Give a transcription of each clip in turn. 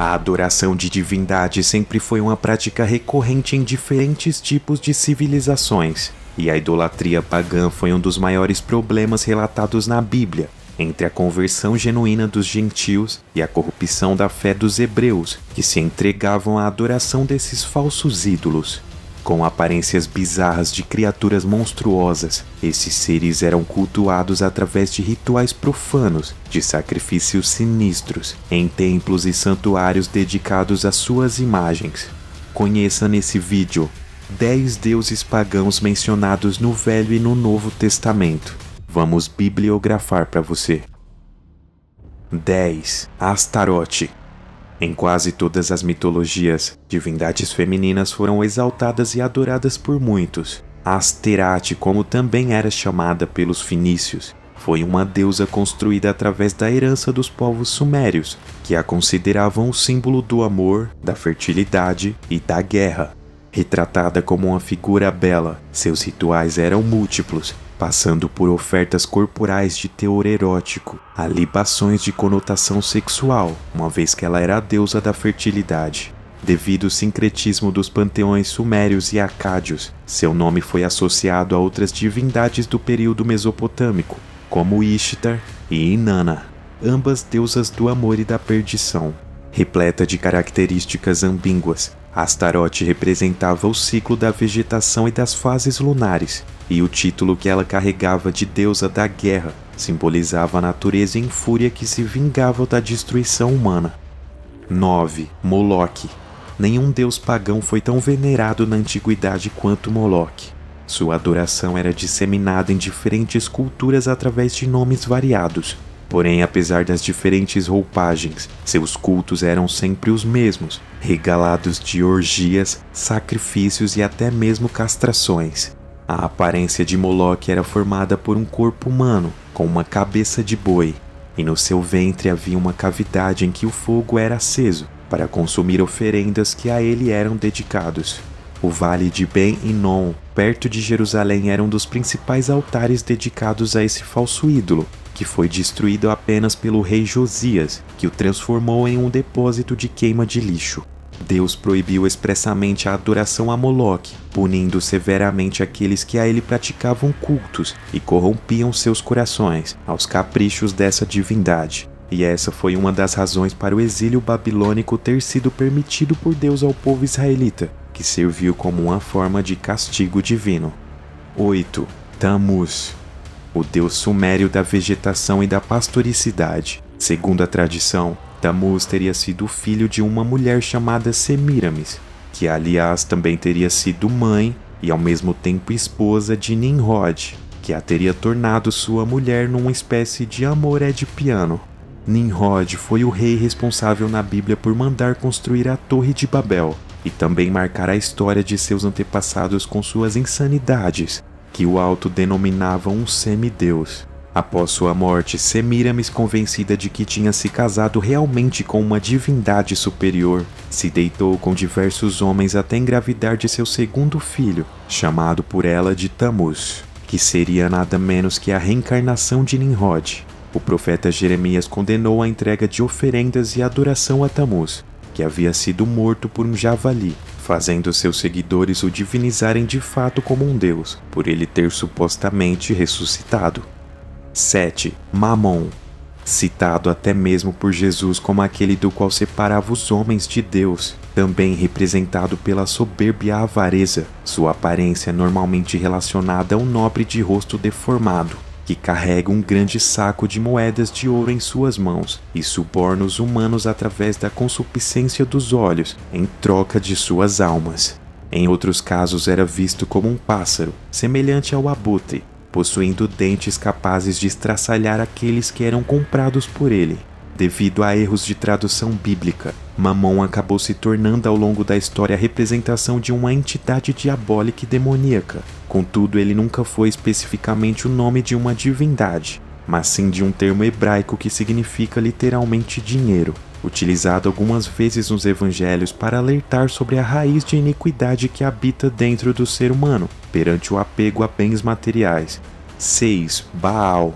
A adoração de divindades sempre foi uma prática recorrente em diferentes tipos de civilizações, e a idolatria pagã foi um dos maiores problemas relatados na Bíblia, entre a conversão genuína dos gentios e a corrupção da fé dos hebreus, que se entregavam à adoração desses falsos ídolos. Com aparências bizarras de criaturas monstruosas, esses seres eram cultuados através de rituais profanos, de sacrifícios sinistros, em templos e santuários dedicados a suas imagens. Conheça nesse vídeo 10 deuses pagãos mencionados no Velho e no Novo Testamento. Vamos bibliografar para você. 10. Astarote em quase todas as mitologias, divindades femininas foram exaltadas e adoradas por muitos. Asterate, como também era chamada pelos fenícios, foi uma deusa construída através da herança dos povos sumérios, que a consideravam o símbolo do amor, da fertilidade e da guerra. Retratada como uma figura bela, seus rituais eram múltiplos passando por ofertas corporais de teor erótico, a libações de conotação sexual, uma vez que ela era a deusa da fertilidade. Devido ao sincretismo dos panteões sumérios e acádios, seu nome foi associado a outras divindades do período mesopotâmico, como Ishtar e Inanna, ambas deusas do amor e da perdição repleta de características ambíguas. Astaroth representava o ciclo da vegetação e das fases lunares, e o título que ela carregava de deusa da guerra simbolizava a natureza em fúria que se vingava da destruição humana. 9. Moloch Nenhum deus pagão foi tão venerado na antiguidade quanto Moloch. Sua adoração era disseminada em diferentes culturas através de nomes variados, Porém, apesar das diferentes roupagens, seus cultos eram sempre os mesmos, regalados de orgias, sacrifícios e até mesmo castrações. A aparência de Moloch era formada por um corpo humano com uma cabeça de boi, e no seu ventre havia uma cavidade em que o fogo era aceso para consumir oferendas que a ele eram dedicados. O vale de Ben Inon, perto de Jerusalém, era um dos principais altares dedicados a esse falso ídolo, que foi destruído apenas pelo rei Josias, que o transformou em um depósito de queima de lixo. Deus proibiu expressamente a adoração a Moloque, punindo severamente aqueles que a ele praticavam cultos e corrompiam seus corações aos caprichos dessa divindade. E essa foi uma das razões para o exílio babilônico ter sido permitido por Deus ao povo israelita, que serviu como uma forma de castigo divino. 8. Tamuz o deus sumério da vegetação e da pastoricidade. Segundo a tradição, Tammuz teria sido filho de uma mulher chamada Semiramis, que aliás também teria sido mãe e ao mesmo tempo esposa de Nimrod, que a teria tornado sua mulher numa espécie de amor edipiano. Nimrod foi o rei responsável na Bíblia por mandar construir a Torre de Babel e também marcar a história de seus antepassados com suas insanidades, que o alto denominava um semideus. Após sua morte, Semiramis, convencida de que tinha se casado realmente com uma divindade superior, se deitou com diversos homens até engravidar de seu segundo filho, chamado por ela de Tamuz, que seria nada menos que a reencarnação de Nimrod. O profeta Jeremias condenou a entrega de oferendas e adoração a Tamuz, que havia sido morto por um javali, fazendo seus seguidores o divinizarem de fato como um deus, por ele ter supostamente ressuscitado. 7. Mamon citado até mesmo por Jesus como aquele do qual separava os homens de Deus, também representado pela soberba avareza, sua aparência normalmente relacionada a um nobre de rosto deformado que carrega um grande saco de moedas de ouro em suas mãos e suborna os humanos através da consupiscência dos olhos em troca de suas almas. Em outros casos era visto como um pássaro, semelhante ao abutre, possuindo dentes capazes de estraçalhar aqueles que eram comprados por ele. Devido a erros de tradução bíblica, Mamon acabou se tornando ao longo da história a representação de uma entidade diabólica e demoníaca. Contudo, ele nunca foi especificamente o nome de uma divindade, mas sim de um termo hebraico que significa literalmente dinheiro, utilizado algumas vezes nos evangelhos para alertar sobre a raiz de iniquidade que habita dentro do ser humano, perante o apego a bens materiais. 6. Baal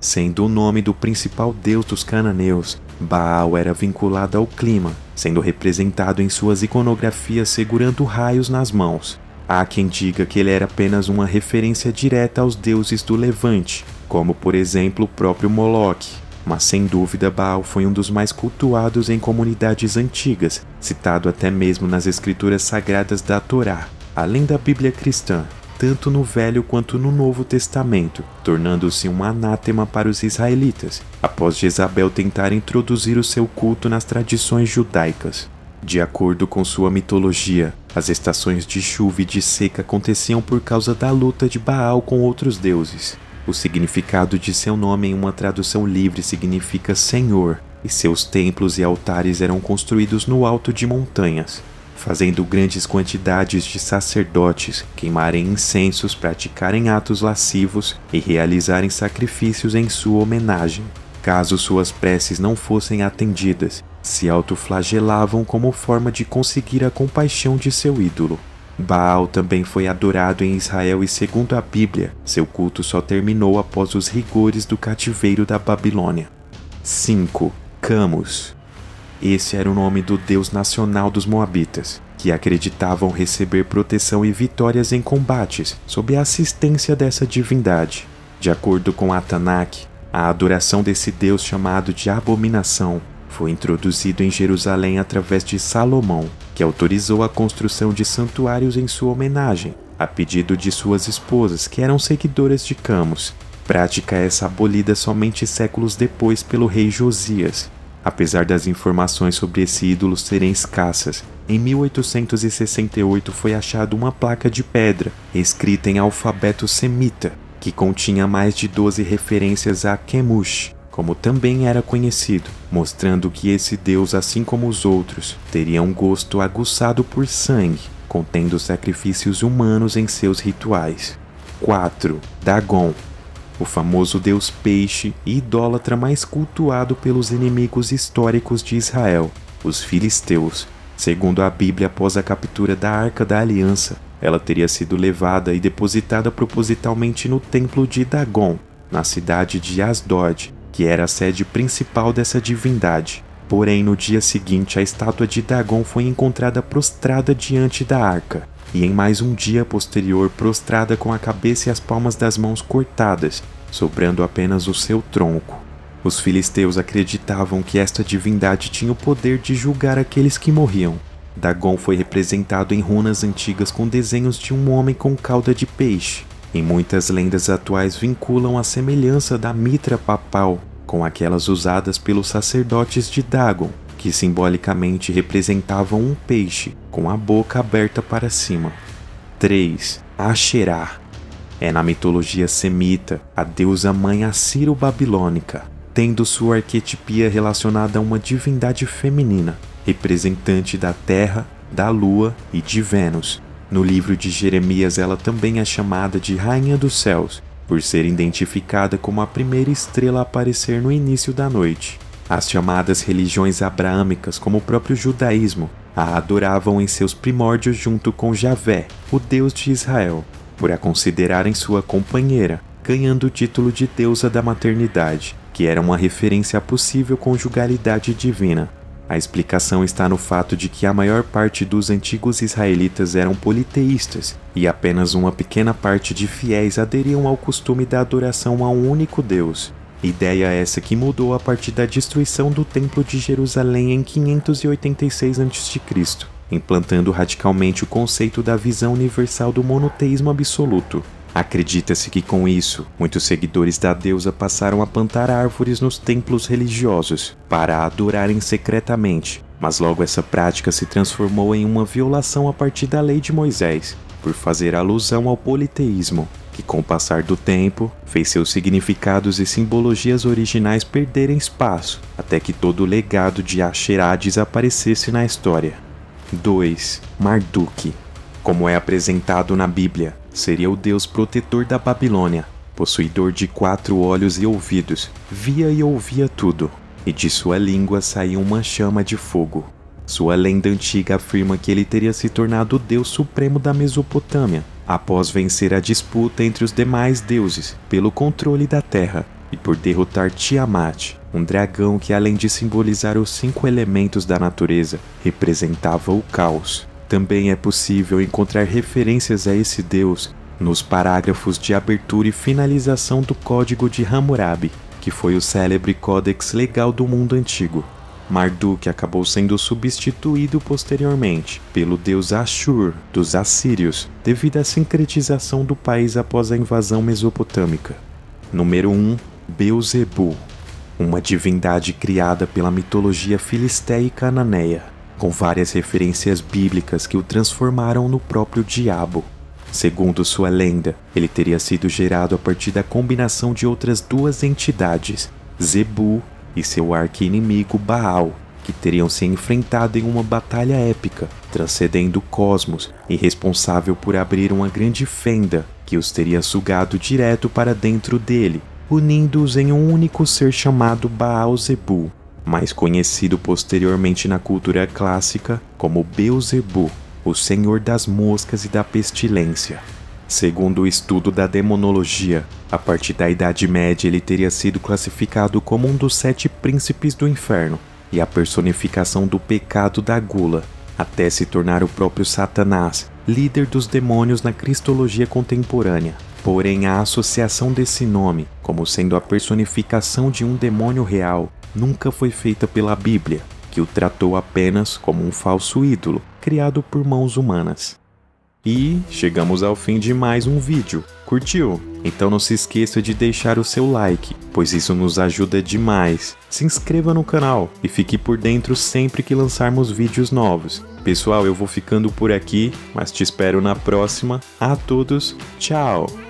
Sendo o nome do principal deus dos cananeus, Baal era vinculado ao clima, sendo representado em suas iconografias segurando raios nas mãos. Há quem diga que ele era apenas uma referência direta aos deuses do Levante, como por exemplo o próprio Moloque, mas sem dúvida Baal foi um dos mais cultuados em comunidades antigas, citado até mesmo nas escrituras sagradas da Torá, além da Bíblia cristã tanto no Velho quanto no Novo Testamento, tornando-se um anátema para os israelitas, após Jezabel tentar introduzir o seu culto nas tradições judaicas. De acordo com sua mitologia, as estações de chuva e de seca aconteciam por causa da luta de Baal com outros deuses. O significado de seu nome em uma tradução livre significa Senhor, e seus templos e altares eram construídos no alto de montanhas fazendo grandes quantidades de sacerdotes queimarem incensos, praticarem atos lascivos e realizarem sacrifícios em sua homenagem. Caso suas preces não fossem atendidas, se autoflagelavam como forma de conseguir a compaixão de seu ídolo. Baal também foi adorado em Israel e, segundo a Bíblia, seu culto só terminou após os rigores do cativeiro da Babilônia. 5. Camus esse era o nome do deus nacional dos Moabitas, que acreditavam receber proteção e vitórias em combates sob a assistência dessa divindade. De acordo com Atanak, a adoração desse deus chamado de abominação foi introduzido em Jerusalém através de Salomão, que autorizou a construção de santuários em sua homenagem, a pedido de suas esposas, que eram seguidoras de Camus. Prática essa abolida somente séculos depois pelo rei Josias, Apesar das informações sobre esse ídolo serem escassas, em 1868 foi achada uma placa de pedra escrita em alfabeto semita, que continha mais de 12 referências a Kemush, como também era conhecido, mostrando que esse deus, assim como os outros, teria um gosto aguçado por sangue, contendo sacrifícios humanos em seus rituais. 4. Dagon o famoso deus peixe e idólatra mais cultuado pelos inimigos históricos de Israel, os filisteus. Segundo a Bíblia, após a captura da Arca da Aliança, ela teria sido levada e depositada propositalmente no templo de Dagon, na cidade de Asdod, que era a sede principal dessa divindade. Porém, no dia seguinte, a estátua de Dagon foi encontrada prostrada diante da arca, e em mais um dia posterior prostrada com a cabeça e as palmas das mãos cortadas, sobrando apenas o seu tronco. Os filisteus acreditavam que esta divindade tinha o poder de julgar aqueles que morriam. Dagon foi representado em runas antigas com desenhos de um homem com cauda de peixe, Em muitas lendas atuais vinculam a semelhança da mitra papal com aquelas usadas pelos sacerdotes de Dagon, que simbolicamente representavam um peixe com a boca aberta para cima. 3. Asherah é na mitologia semita a deusa mãe assírio-babilônica, tendo sua arquetipia relacionada a uma divindade feminina, representante da terra, da lua e de Vênus. No livro de Jeremias, ela também é chamada de Rainha dos Céus, por ser identificada como a primeira estrela a aparecer no início da noite. As chamadas religiões abraâmicas, como o próprio judaísmo, a adoravam em seus primórdios junto com Javé, o Deus de Israel, por a considerarem sua companheira, ganhando o título de deusa da maternidade, que era uma referência à possível conjugalidade divina. A explicação está no fato de que a maior parte dos antigos israelitas eram politeístas e apenas uma pequena parte de fiéis aderiam ao costume da adoração a um único Deus. Ideia essa que mudou a partir da destruição do Templo de Jerusalém em 586 a.C., implantando radicalmente o conceito da visão universal do monoteísmo absoluto. Acredita-se que com isso, muitos seguidores da deusa passaram a plantar árvores nos templos religiosos para adorarem secretamente, mas logo essa prática se transformou em uma violação a partir da lei de Moisés, por fazer alusão ao politeísmo, que com o passar do tempo fez seus significados e simbologias originais perderem espaço, até que todo o legado de Asherah desaparecesse na história. 2. Marduk Como é apresentado na Bíblia, seria o deus protetor da Babilônia, possuidor de quatro olhos e ouvidos, via e ouvia tudo, e de sua língua saía uma chama de fogo. Sua lenda antiga afirma que ele teria se tornado o deus supremo da Mesopotâmia, após vencer a disputa entre os demais deuses pelo controle da terra e por derrotar Tiamat, um dragão que, além de simbolizar os cinco elementos da natureza, representava o caos. Também é possível encontrar referências a esse deus nos parágrafos de abertura e finalização do Código de Hammurabi, que foi o célebre códex legal do mundo antigo. Marduk acabou sendo substituído posteriormente pelo deus Ashur dos assírios devido à sincretização do país após a invasão mesopotâmica. Número 1 Beuzebu uma divindade criada pela mitologia filistéia e cananeia, com várias referências bíblicas que o transformaram no próprio diabo. Segundo sua lenda, ele teria sido gerado a partir da combinação de outras duas entidades, Zebu e seu arqui-inimigo Baal, que teriam se enfrentado em uma batalha épica, transcendendo o cosmos e responsável por abrir uma grande fenda que os teria sugado direto para dentro dele, unindo-os em um único ser chamado Baal Zebu, mais conhecido posteriormente na cultura clássica como Beelzebu, o senhor das moscas e da pestilência. Segundo o estudo da demonologia, a partir da Idade Média ele teria sido classificado como um dos sete príncipes do inferno e a personificação do pecado da gula, até se tornar o próprio Satanás, líder dos demônios na cristologia contemporânea. Porém, a associação desse nome, como sendo a personificação de um demônio real, nunca foi feita pela Bíblia, que o tratou apenas como um falso ídolo criado por mãos humanas. E chegamos ao fim de mais um vídeo. Curtiu? Então não se esqueça de deixar o seu like, pois isso nos ajuda demais. Se inscreva no canal e fique por dentro sempre que lançarmos vídeos novos. Pessoal, eu vou ficando por aqui, mas te espero na próxima. A todos, tchau!